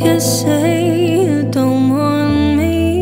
You say you don't want me.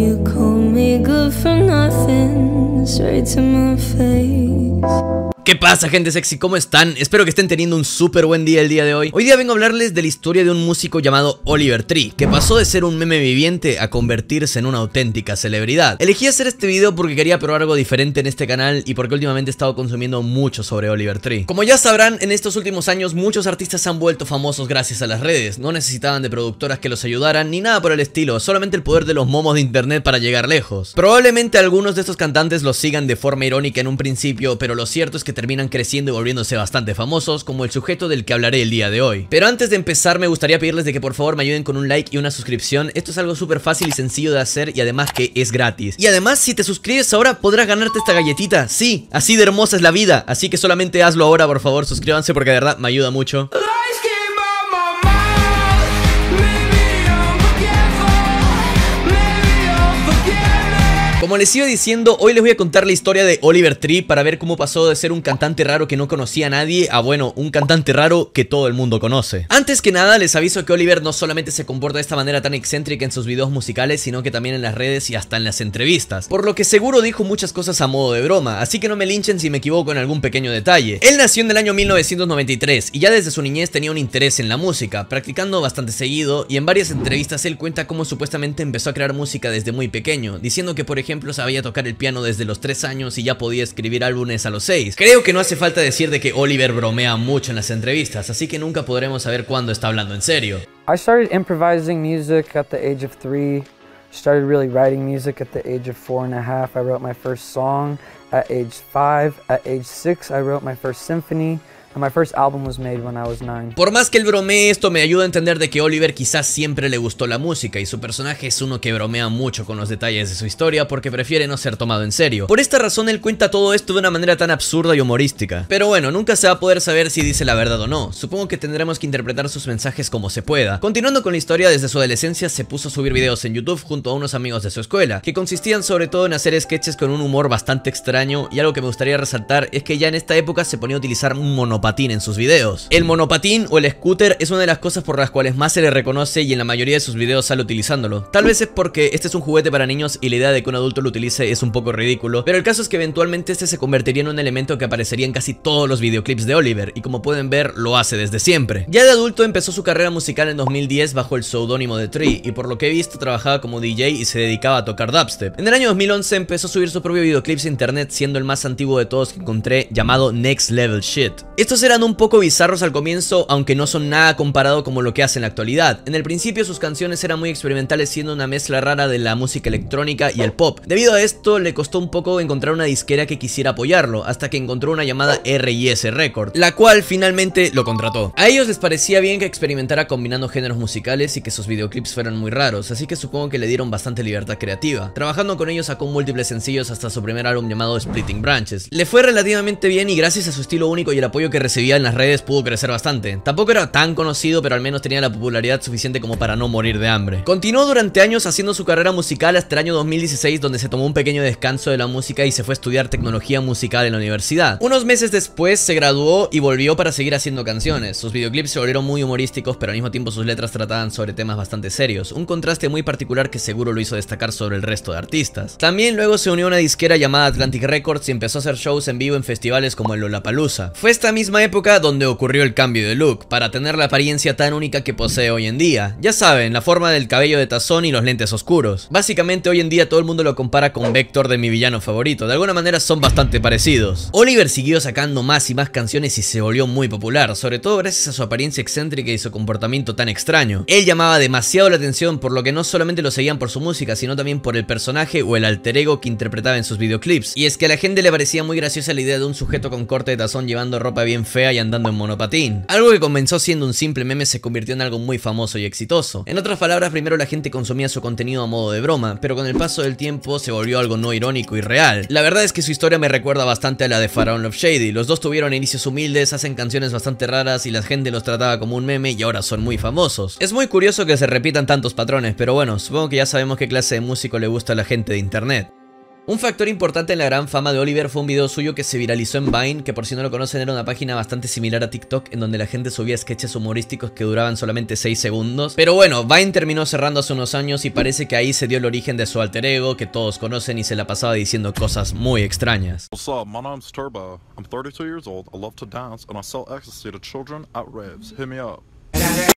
You call me good for nothing, straight to my face. ¿Qué pasa gente sexy? ¿Cómo están? Espero que estén teniendo un súper buen día el día de hoy Hoy día vengo a hablarles de la historia de un músico llamado Oliver Tree Que pasó de ser un meme viviente a convertirse en una auténtica celebridad Elegí hacer este video porque quería probar algo diferente en este canal Y porque últimamente he estado consumiendo mucho sobre Oliver Tree Como ya sabrán, en estos últimos años muchos artistas se han vuelto famosos gracias a las redes No necesitaban de productoras que los ayudaran ni nada por el estilo Solamente el poder de los momos de internet para llegar lejos Probablemente algunos de estos cantantes los sigan de forma irónica en un principio Pero lo cierto es que terminan creciendo y volviéndose bastante famosos, como el sujeto del que hablaré el día de hoy. Pero antes de empezar me gustaría pedirles de que por favor me ayuden con un like y una suscripción, esto es algo súper fácil y sencillo de hacer y además que es gratis. Y además si te suscribes ahora podrás ganarte esta galletita, sí, así de hermosa es la vida, así que solamente hazlo ahora por favor, suscríbanse porque de verdad me ayuda mucho. Como les iba diciendo, hoy les voy a contar la historia de Oliver Tree para ver cómo pasó de ser un cantante raro que no conocía a nadie a, bueno, un cantante raro que todo el mundo conoce. Antes que nada, les aviso que Oliver no solamente se comporta de esta manera tan excéntrica en sus videos musicales, sino que también en las redes y hasta en las entrevistas, por lo que seguro dijo muchas cosas a modo de broma, así que no me linchen si me equivoco en algún pequeño detalle. Él nació en el año 1993 y ya desde su niñez tenía un interés en la música, practicando bastante seguido y en varias entrevistas él cuenta cómo supuestamente empezó a crear música desde muy pequeño, diciendo que por ejemplo ejemplo, sabía tocar el piano desde los 3 años y ya podía escribir álbumes a los 6. Creo que no hace falta decir de que Oliver bromea mucho en las entrevistas, así que nunca podremos saber cuándo está hablando en serio. I started improvising music at the age of 3. Started really writing music at the age of four and a half. I wrote my first song at age 5. At age 6 I wrote my first symphony. Por más que él bromee, esto me ayuda a entender de que Oliver quizás siempre le gustó la música y su personaje es uno que bromea mucho con los detalles de su historia porque prefiere no ser tomado en serio. Por esta razón él cuenta todo esto de una manera tan absurda y humorística. Pero bueno, nunca se va a poder saber si dice la verdad o no. Supongo que tendremos que interpretar sus mensajes como se pueda. Continuando con la historia, desde su adolescencia se puso a subir videos en YouTube junto a unos amigos de su escuela, que consistían sobre todo en hacer sketches con un humor bastante extraño y algo que me gustaría resaltar es que ya en esta época se ponía a utilizar un monopolio patín en sus videos. El monopatín o el scooter es una de las cosas por las cuales más se le reconoce y en la mayoría de sus videos sale utilizándolo. Tal vez es porque este es un juguete para niños y la idea de que un adulto lo utilice es un poco ridículo, pero el caso es que eventualmente este se convertiría en un elemento que aparecería en casi todos los videoclips de Oliver y como pueden ver lo hace desde siempre. Ya de adulto empezó su carrera musical en 2010 bajo el seudónimo de Tree y por lo que he visto trabajaba como DJ y se dedicaba a tocar dubstep. En el año 2011 empezó a subir su propio videoclips a internet siendo el más antiguo de todos que encontré llamado Next Level Shit. Esto esos eran un poco bizarros al comienzo, aunque no son nada comparado como lo que hace en la actualidad. En el principio sus canciones eran muy experimentales siendo una mezcla rara de la música electrónica y el pop. Debido a esto le costó un poco encontrar una disquera que quisiera apoyarlo, hasta que encontró una llamada RIS Record, la cual finalmente lo contrató. A ellos les parecía bien que experimentara combinando géneros musicales y que sus videoclips fueran muy raros, así que supongo que le dieron bastante libertad creativa. Trabajando con ellos sacó múltiples sencillos hasta su primer álbum llamado Splitting Branches. Le fue relativamente bien y gracias a su estilo único y el apoyo que recibía en las redes pudo crecer bastante. Tampoco era tan conocido, pero al menos tenía la popularidad suficiente como para no morir de hambre. Continuó durante años haciendo su carrera musical hasta el año 2016, donde se tomó un pequeño descanso de la música y se fue a estudiar tecnología musical en la universidad. Unos meses después se graduó y volvió para seguir haciendo canciones. Sus videoclips se volvieron muy humorísticos, pero al mismo tiempo sus letras trataban sobre temas bastante serios, un contraste muy particular que seguro lo hizo destacar sobre el resto de artistas. También luego se unió a una disquera llamada Atlantic Records y empezó a hacer shows en vivo en festivales como el Lollapalooza. Fue esta misma época donde ocurrió el cambio de look, para tener la apariencia tan única que posee hoy en día. Ya saben, la forma del cabello de tazón y los lentes oscuros. Básicamente hoy en día todo el mundo lo compara con Vector de mi villano favorito, de alguna manera son bastante parecidos. Oliver siguió sacando más y más canciones y se volvió muy popular, sobre todo gracias a su apariencia excéntrica y su comportamiento tan extraño. Él llamaba demasiado la atención por lo que no solamente lo seguían por su música, sino también por el personaje o el alter ego que interpretaba en sus videoclips. Y es que a la gente le parecía muy graciosa la idea de un sujeto con corte de tazón llevando ropa bien fea y andando en monopatín. Algo que comenzó siendo un simple meme se convirtió en algo muy famoso y exitoso. En otras palabras, primero la gente consumía su contenido a modo de broma, pero con el paso del tiempo se volvió algo no irónico y real. La verdad es que su historia me recuerda bastante a la de Pharaoh Love Shady. Los dos tuvieron inicios humildes, hacen canciones bastante raras y la gente los trataba como un meme y ahora son muy famosos. Es muy curioso que se repitan tantos patrones, pero bueno, supongo que ya sabemos qué clase de músico le gusta a la gente de internet. Un factor importante en la gran fama de Oliver fue un video suyo que se viralizó en Vine, que por si no lo conocen era una página bastante similar a TikTok en donde la gente subía sketches humorísticos que duraban solamente 6 segundos. Pero bueno, Vine terminó cerrando hace unos años y parece que ahí se dio el origen de su alter ego que todos conocen y se la pasaba diciendo cosas muy extrañas.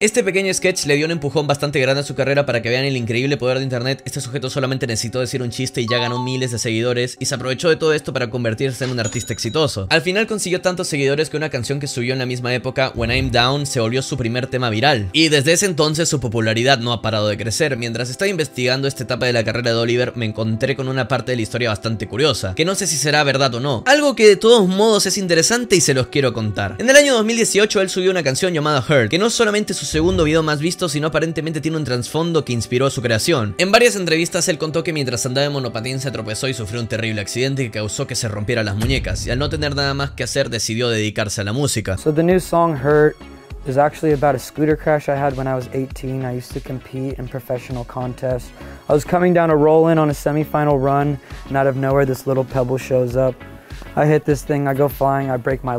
Este pequeño sketch le dio un empujón bastante grande a su carrera para que vean el increíble poder de internet. Este sujeto solamente necesitó decir un chiste y ya ganó miles de seguidores y se aprovechó de todo esto para convertirse en un artista exitoso. Al final consiguió tantos seguidores que una canción que subió en la misma época, When I'm Down, se volvió su primer tema viral. Y desde ese entonces su popularidad no ha parado de crecer. Mientras estaba investigando esta etapa de la carrera de Oliver, me encontré con una parte de la historia bastante curiosa, que no sé si será verdad o no. Algo que de todos modos es interesante y se los quiero contar. En el año 2018 él subió una canción llamada Hurt, que no solo solamente su segundo video más visto, sino aparentemente tiene un trasfondo que inspiró su creación. En varias entrevistas él contó que mientras andaba en monopatín se tropezó y sufrió un terrible accidente que causó que se rompiera las muñecas, y al no tener nada más que hacer decidió dedicarse a la música. So the new song Hurt is actually about a scooter crash I had when I was 18. I used to compete in professional contests. I was coming down a roll-in on a semi-final run, and out of nowhere this little pebble shows up. I my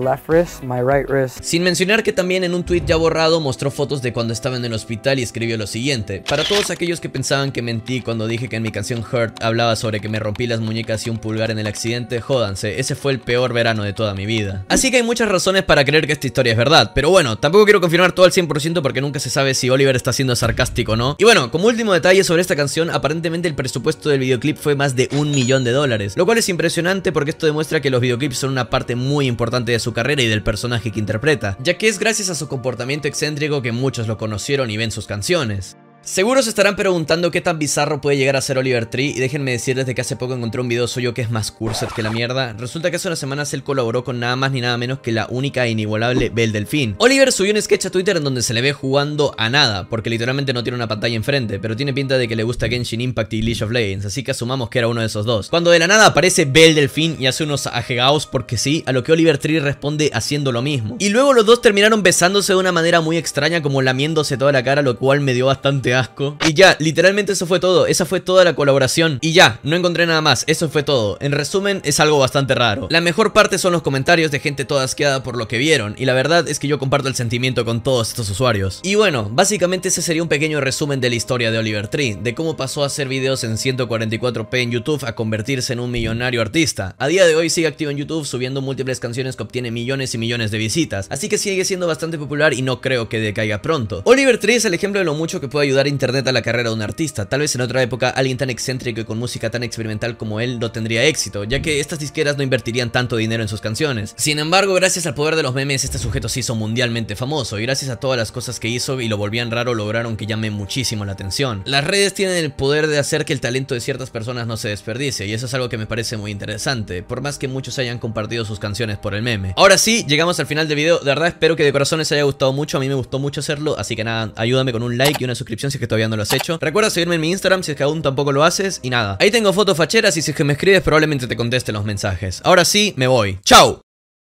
my Sin mencionar que también en un tweet ya borrado mostró fotos de cuando estaba en el hospital y escribió lo siguiente. Para todos aquellos que pensaban que mentí cuando dije que en mi canción Hurt hablaba sobre que me rompí las muñecas y un pulgar en el accidente, jódanse, ese fue el peor verano de toda mi vida. Así que hay muchas razones para creer que esta historia es verdad, pero bueno, tampoco quiero confirmar todo al 100% porque nunca se sabe si Oliver está siendo sarcástico o no. Y bueno, como último detalle sobre esta canción, aparentemente el presupuesto del videoclip fue más de un millón de dólares, lo cual es impresionante porque esto demuestra que los videoclips son una parte muy importante de su carrera y del personaje que interpreta, ya que es gracias a su comportamiento excéntrico que muchos lo conocieron y ven sus canciones. Seguro se estarán preguntando qué tan bizarro puede llegar a ser Oliver Tree y déjenme decirles que hace poco encontré un video suyo que es más cursed que la mierda. Resulta que hace unas semanas él colaboró con nada más ni nada menos que la única e inigualable Belle Delfín. Oliver subió un sketch a Twitter en donde se le ve jugando a nada, porque literalmente no tiene una pantalla enfrente, pero tiene pinta de que le gusta Genshin Impact y League of Legends, así que asumamos que era uno de esos dos. Cuando de la nada aparece Belle Delfín y hace unos ajegaos porque sí, a lo que Oliver Tree responde haciendo lo mismo. Y luego los dos terminaron besándose de una manera muy extraña como lamiéndose toda la cara, lo cual me dio bastante asco. Y ya, literalmente eso fue todo. Esa fue toda la colaboración. Y ya, no encontré nada más. Eso fue todo. En resumen, es algo bastante raro. La mejor parte son los comentarios de gente toda asqueada por lo que vieron. Y la verdad es que yo comparto el sentimiento con todos estos usuarios. Y bueno, básicamente ese sería un pequeño resumen de la historia de Oliver Tree. De cómo pasó a hacer videos en 144p en YouTube a convertirse en un millonario artista. A día de hoy sigue activo en YouTube subiendo múltiples canciones que obtiene millones y millones de visitas. Así que sigue siendo bastante popular y no creo que decaiga pronto. Oliver Tree es el ejemplo de lo mucho que puede ayudar dar Internet a la carrera de un artista. Tal vez en otra época alguien tan excéntrico y con música tan experimental como él no tendría éxito, ya que estas disqueras no invertirían tanto dinero en sus canciones. Sin embargo, gracias al poder de los memes, este sujeto se hizo mundialmente famoso y gracias a todas las cosas que hizo y lo volvían raro lograron que llame muchísimo la atención. Las redes tienen el poder de hacer que el talento de ciertas personas no se desperdicie y eso es algo que me parece muy interesante, por más que muchos hayan compartido sus canciones por el meme. Ahora sí, llegamos al final del video, de verdad espero que de corazón les haya gustado mucho, a mí me gustó mucho hacerlo, así que nada, ayúdame con un like y una suscripción si es que todavía no lo has hecho. Recuerda seguirme en mi Instagram si es que aún tampoco lo haces. Y nada, ahí tengo fotos facheras y si es que me escribes probablemente te conteste los mensajes. Ahora sí, me voy. ¡Chao!